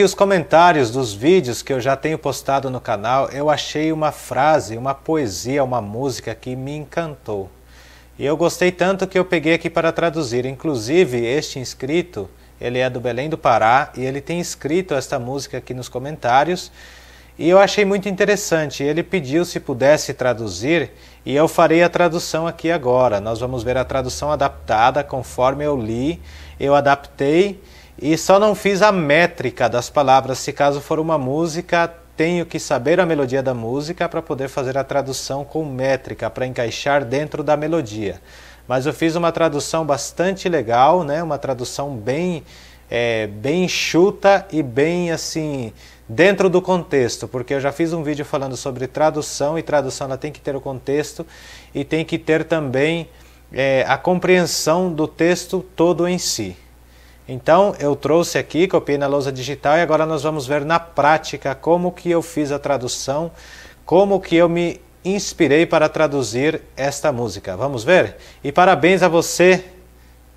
que os comentários dos vídeos que eu já tenho postado no canal, eu achei uma frase, uma poesia, uma música que me encantou. E eu gostei tanto que eu peguei aqui para traduzir. Inclusive, este inscrito, ele é do Belém do Pará e ele tem escrito esta música aqui nos comentários. E eu achei muito interessante. Ele pediu se pudesse traduzir e eu farei a tradução aqui agora. Nós vamos ver a tradução adaptada conforme eu li, eu adaptei e só não fiz a métrica das palavras. Se caso for uma música, tenho que saber a melodia da música para poder fazer a tradução com métrica, para encaixar dentro da melodia. Mas eu fiz uma tradução bastante legal, né? uma tradução bem, é, bem enxuta e bem assim dentro do contexto, porque eu já fiz um vídeo falando sobre tradução e tradução ela tem que ter o contexto e tem que ter também é, a compreensão do texto todo em si. Então eu trouxe aqui, copiei na lousa digital e agora nós vamos ver na prática como que eu fiz a tradução, como que eu me inspirei para traduzir esta música. Vamos ver? E parabéns a você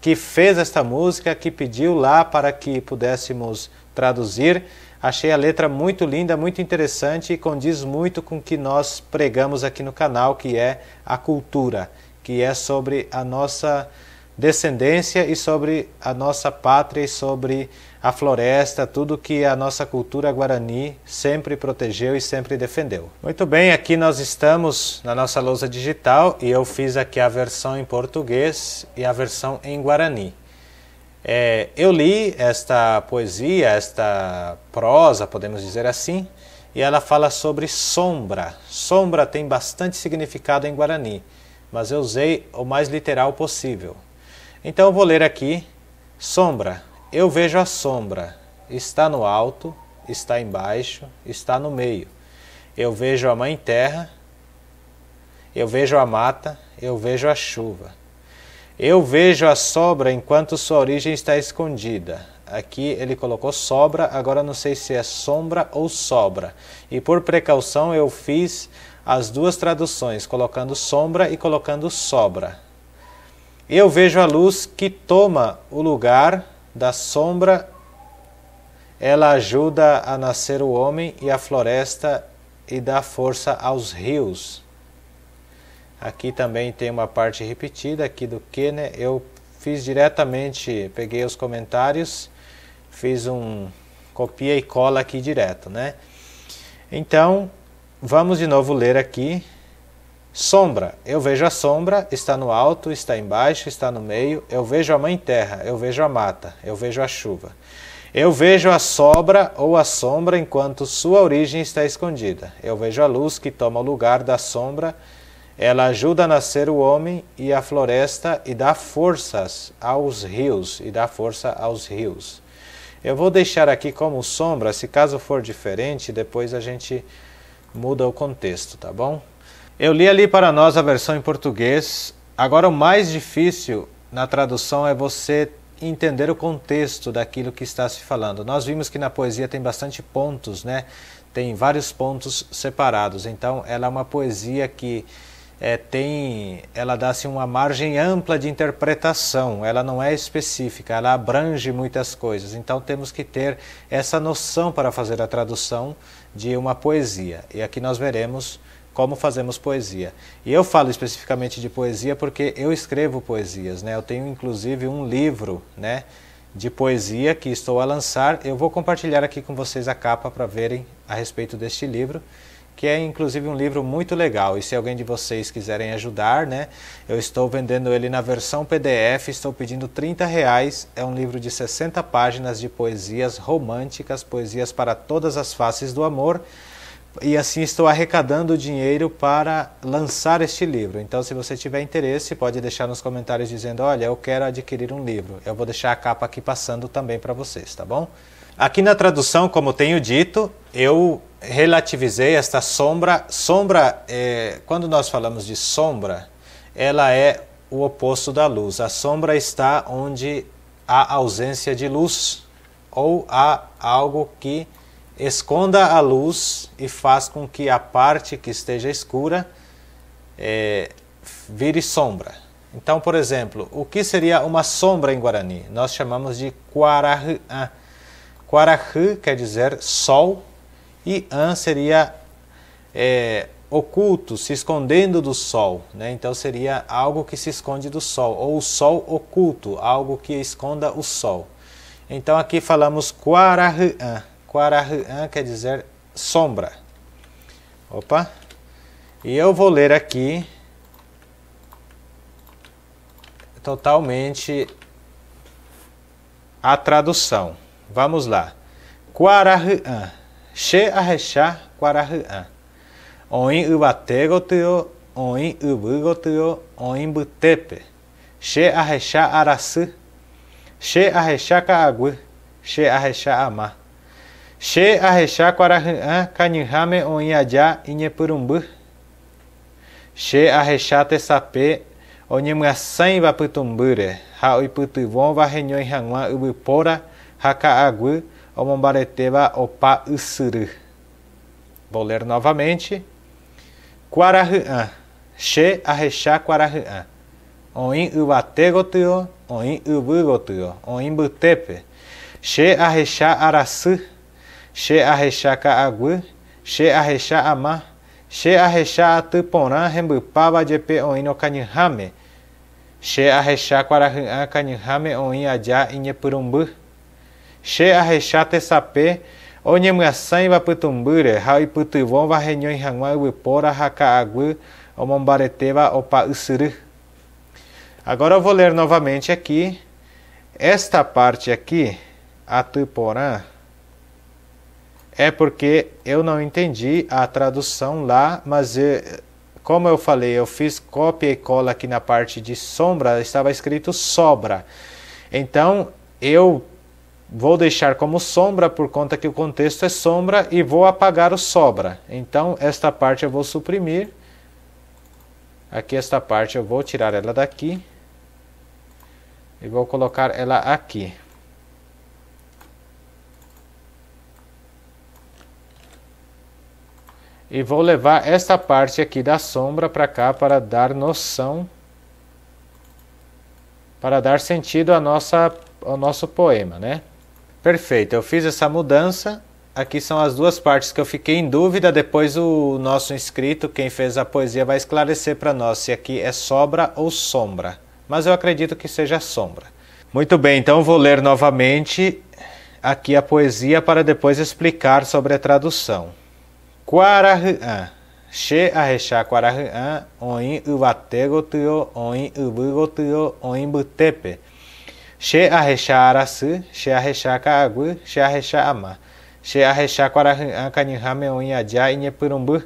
que fez esta música, que pediu lá para que pudéssemos traduzir. Achei a letra muito linda, muito interessante e condiz muito com o que nós pregamos aqui no canal, que é a cultura, que é sobre a nossa descendência e sobre a nossa pátria e sobre a floresta, tudo que a nossa cultura guarani sempre protegeu e sempre defendeu. Muito bem, aqui nós estamos na nossa lousa digital e eu fiz aqui a versão em português e a versão em guarani. É, eu li esta poesia, esta prosa, podemos dizer assim, e ela fala sobre sombra. Sombra tem bastante significado em guarani, mas eu usei o mais literal possível. Então eu vou ler aqui: sombra. Eu vejo a sombra. Está no alto, está embaixo, está no meio. Eu vejo a mãe terra, eu vejo a mata, eu vejo a chuva. Eu vejo a sobra enquanto sua origem está escondida. Aqui ele colocou sobra, agora não sei se é sombra ou sobra. E por precaução eu fiz as duas traduções, colocando sombra e colocando sobra. Eu vejo a luz que toma o lugar da sombra. Ela ajuda a nascer o homem e a floresta e dá força aos rios. Aqui também tem uma parte repetida aqui do que, né? Eu fiz diretamente, peguei os comentários, fiz um copia e cola aqui direto, né? Então, vamos de novo ler aqui Sombra, eu vejo a sombra, está no alto, está embaixo, está no meio, eu vejo a mãe terra, eu vejo a mata, eu vejo a chuva. Eu vejo a sobra ou a sombra enquanto sua origem está escondida. Eu vejo a luz que toma o lugar da sombra. Ela ajuda a nascer o homem e a floresta e dá forças aos rios e dá força aos rios. Eu vou deixar aqui como sombra, se caso for diferente, depois a gente muda o contexto, tá bom? Eu li ali para nós a versão em português. Agora, o mais difícil na tradução é você entender o contexto daquilo que está se falando. Nós vimos que na poesia tem bastante pontos, né? Tem vários pontos separados. Então, ela é uma poesia que é, tem, ela dá-se uma margem ampla de interpretação. Ela não é específica, ela abrange muitas coisas. Então, temos que ter essa noção para fazer a tradução de uma poesia. E aqui nós veremos como fazemos poesia. E eu falo especificamente de poesia porque eu escrevo poesias, né? Eu tenho inclusive um livro, né, de poesia que estou a lançar. Eu vou compartilhar aqui com vocês a capa para verem a respeito deste livro, que é inclusive um livro muito legal. E se alguém de vocês quiserem ajudar, né, eu estou vendendo ele na versão PDF, estou pedindo 30 reais. É um livro de 60 páginas de poesias românticas, poesias para todas as faces do amor e assim estou arrecadando dinheiro para lançar este livro. Então, se você tiver interesse, pode deixar nos comentários dizendo: Olha, eu quero adquirir um livro. Eu vou deixar a capa aqui passando também para vocês, tá bom? Aqui na tradução, como tenho dito, eu relativizei esta sombra. Sombra, é, quando nós falamos de sombra, ela é o oposto da luz. A sombra está onde há ausência de luz ou há algo que esconda a luz e faz com que a parte que esteja escura é, vire sombra. Então, por exemplo, o que seria uma sombra em Guarani? Nós chamamos de Quarahã. Quarahã quer dizer sol e An seria é, oculto, se escondendo do sol. Né? Então seria algo que se esconde do sol, ou o sol oculto, algo que esconda o sol. Então aqui falamos Quarahã. Quarahan quer dizer sombra. Opa. E eu vou ler aqui totalmente a tradução. Vamos lá. Quarahan. She arrechá Quarahan. Oin ubategoteo, oin ubugoteo, oin butepe. She arrechá arasu. She arrechá kaagu. She arrechá amar. Che ahecha kuarahy'ã kañyháme oĩaja iñepyrũmby. Che ahecha tesape oñemyasãiva pytumbýre ha oipytyvõva heñói ubipora, haka ha ka'aguy omombaretéva opa usuru. Vou ler novamente. Kuarahy'ã. Che ahecha kuarahy'ã. Oin yvate gotyo, oĩ yvy butepe. oĩ mbytépe. Che ahecha arasy She ka agui, she arrecha ama, she arrecha atyporã hembypáva jepe oĩno kañyháme. Che ahecha kuarahy'ã kañyháme oĩ aja iñepyrũmby. Che ahecha tesape oñemyasãiva pytumbýre ha va heñói hag̃ua yvypóra ha ka'aguy omombaretéva opa usuru? Agora eu vou ler novamente aqui esta parte aqui, atyporã é porque eu não entendi a tradução lá, mas eu, como eu falei, eu fiz cópia e cola aqui na parte de sombra, estava escrito sobra. Então eu vou deixar como sombra por conta que o contexto é sombra e vou apagar o sobra. Então esta parte eu vou suprimir. Aqui esta parte eu vou tirar ela daqui e vou colocar ela aqui. e vou levar esta parte aqui da sombra para cá para dar noção, para dar sentido à nossa, ao nosso poema, né? Perfeito, eu fiz essa mudança. Aqui são as duas partes que eu fiquei em dúvida. Depois o nosso inscrito, quem fez a poesia, vai esclarecer para nós se aqui é sobra ou sombra. Mas eu acredito que seja sombra. Muito bem, então vou ler novamente aqui a poesia para depois explicar sobre a tradução. Kuarahy'ã. Che ahecha kuarahy'ã oĩ yvate gotyo, oĩ yvy gotyo, oĩ mbytépe. Che ahecha arasy, che ahecha ka'aguy, che ahecha ama. Che ahecha kuarahy'ã kañyháme oĩ aja iñepyrũmby.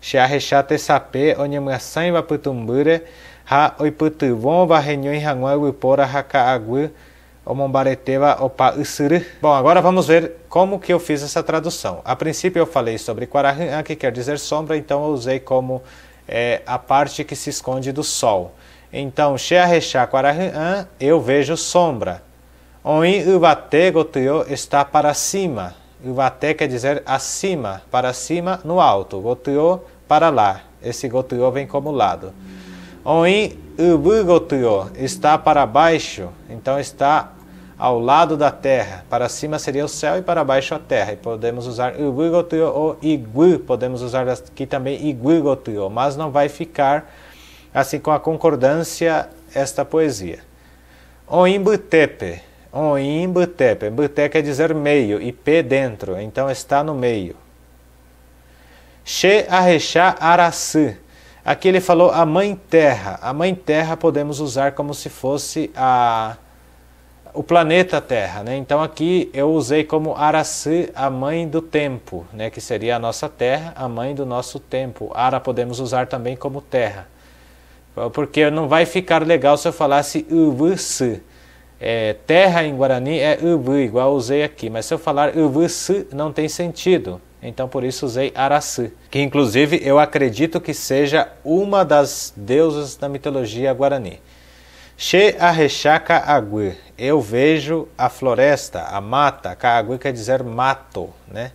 Che ahecha tesape oñemyasãiva pytumbýre ha oipytyvõva heñói hag̃ua yvypóra ha ka'aguy Omombareteva opa usuru. Bom, agora vamos ver como que eu fiz essa tradução. A princípio eu falei sobre Quarahan, que quer dizer sombra, então eu usei como é, a parte que se esconde do sol. Então, Sheahesha Quarahan, eu vejo sombra. Oin uvate Gotuyo está para cima. Ubate quer dizer acima, para cima, no alto. Gotuyo, para lá. Esse Gotuyo vem como lado. Oin Ubu Gotuyo está para baixo, então está ao lado da terra. Para cima seria o céu e para baixo a terra. E podemos usar iguigotuyo ou igu, podemos usar aqui também iguigotuyo, mas não vai ficar assim com a concordância esta poesia. Oimbutepe, oimbutepe, bute quer dizer meio e p dentro, então está no meio. She arrecha araçu. Aqui ele falou a mãe terra. A mãe terra podemos usar como se fosse a o planeta Terra. Né? Então aqui eu usei como Araci, a mãe do tempo, né? que seria a nossa Terra, a mãe do nosso tempo. Ara podemos usar também como Terra. Porque não vai ficar legal se eu falasse Uvs. É, terra em Guarani é Uvu, igual usei aqui. Mas se eu falar Uvs, não tem sentido. Então por isso usei Araci, que inclusive eu acredito que seja uma das deusas da mitologia guarani. She arrechaca agui. Eu vejo a floresta, a mata. Kaagui quer dizer mato, né?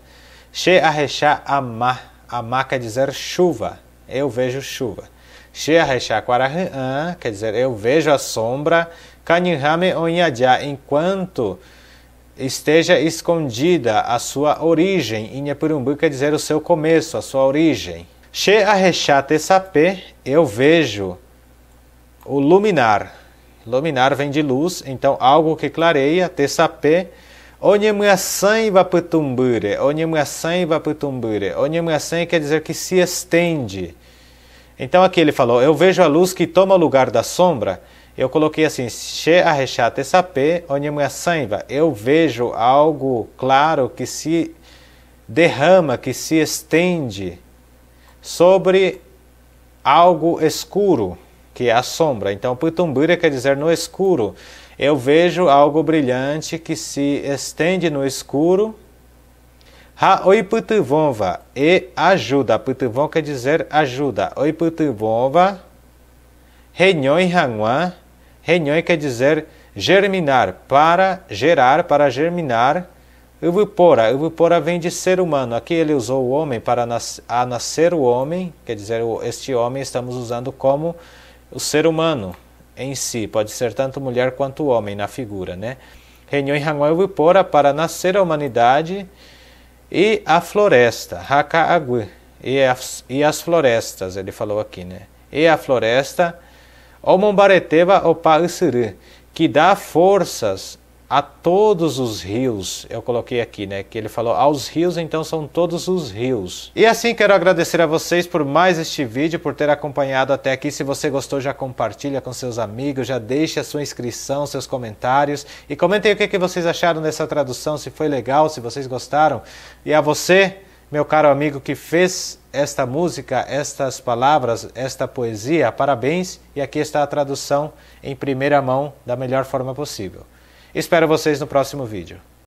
She arrechá amá. Amá quer dizer chuva. Eu vejo chuva. She arrechá quarahã, quer dizer eu vejo a sombra. Kanihame onyadia. enquanto esteja escondida a sua origem. Inhapurumbu quer dizer o seu começo, a sua origem. She arrechá tesapê, eu vejo o luminar. Luminar vem de luz, então algo que clareia, tesapé. Onyemuyasan vaputumbure, onyemuyasan vaputumbure. Onyemuyasan quer dizer que se estende. Então aqui ele falou, eu vejo a luz que toma o lugar da sombra. Eu coloquei assim, she arrechá tesapé, onyemuyasan Eu vejo algo claro que se derrama, que se estende sobre algo escuro que é a sombra. Então, Pitumbira quer dizer no escuro. Eu vejo algo brilhante que se estende no escuro. Ha oiputuvonva e ajuda. Putuvon quer dizer ajuda. Oi Oiputuvonva. Renhoi hanguan. Renhoi quer dizer germinar, para gerar, para germinar. Uvupora, uvupora vem de ser humano. Aqui ele usou o homem para nas, a nascer o homem, quer dizer, este homem estamos usando como o ser humano em si pode ser tanto mulher quanto homem na figura, né? Reuniu em Vipora para nascer a humanidade e a floresta, Haka e, e as florestas, ele falou aqui, né? E a floresta, Omumbareteva Opa Isiri, que dá forças a todos os rios, eu coloquei aqui, né? Que ele falou aos rios, então são todos os rios. E assim quero agradecer a vocês por mais este vídeo, por ter acompanhado até aqui. Se você gostou, já compartilha com seus amigos, já deixe a sua inscrição, seus comentários e comentem o que, é que vocês acharam dessa tradução, se foi legal, se vocês gostaram. E a você, meu caro amigo que fez esta música, estas palavras, esta poesia, parabéns. E aqui está a tradução em primeira mão da melhor forma possível. Espero vocês no próximo vídeo.